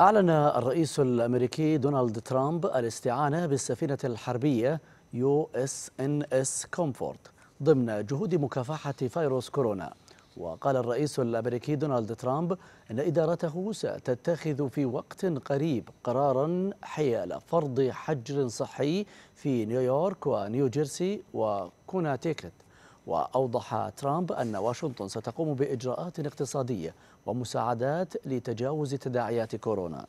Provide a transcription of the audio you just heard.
أعلن الرئيس الأمريكي دونالد ترامب الاستعانة بالسفينة الحربية يو اس ان اس كومفورت ضمن جهود مكافحة فيروس كورونا وقال الرئيس الأمريكي دونالد ترامب أن إدارته ستتخذ في وقت قريب قرارا حيال فرض حجر صحي في نيويورك ونيوجيرسي وكوناتيكت وأوضح ترامب أن واشنطن ستقوم بإجراءات اقتصادية ومساعدات لتجاوز تداعيات كورونا